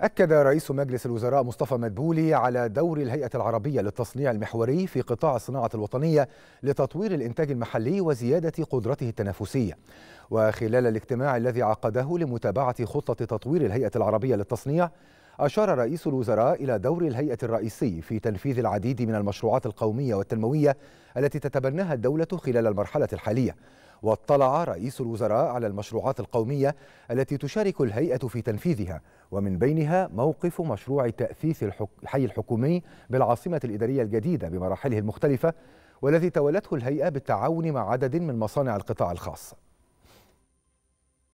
أكد رئيس مجلس الوزراء مصطفى مدبولي على دور الهيئة العربية للتصنيع المحوري في قطاع الصناعة الوطنية لتطوير الإنتاج المحلي وزيادة قدرته التنافسية وخلال الاجتماع الذي عقده لمتابعة خطة تطوير الهيئة العربية للتصنيع أشار رئيس الوزراء إلى دور الهيئة الرئيسي في تنفيذ العديد من المشروعات القومية والتنموية التي تتبناها الدولة خلال المرحلة الحالية واطلع رئيس الوزراء على المشروعات القومية التي تشارك الهيئة في تنفيذها ومن بينها موقف مشروع تأثيث الحي الحكومي بالعاصمة الإدارية الجديدة بمراحله المختلفة والذي تولته الهيئة بالتعاون مع عدد من مصانع القطاع الخاص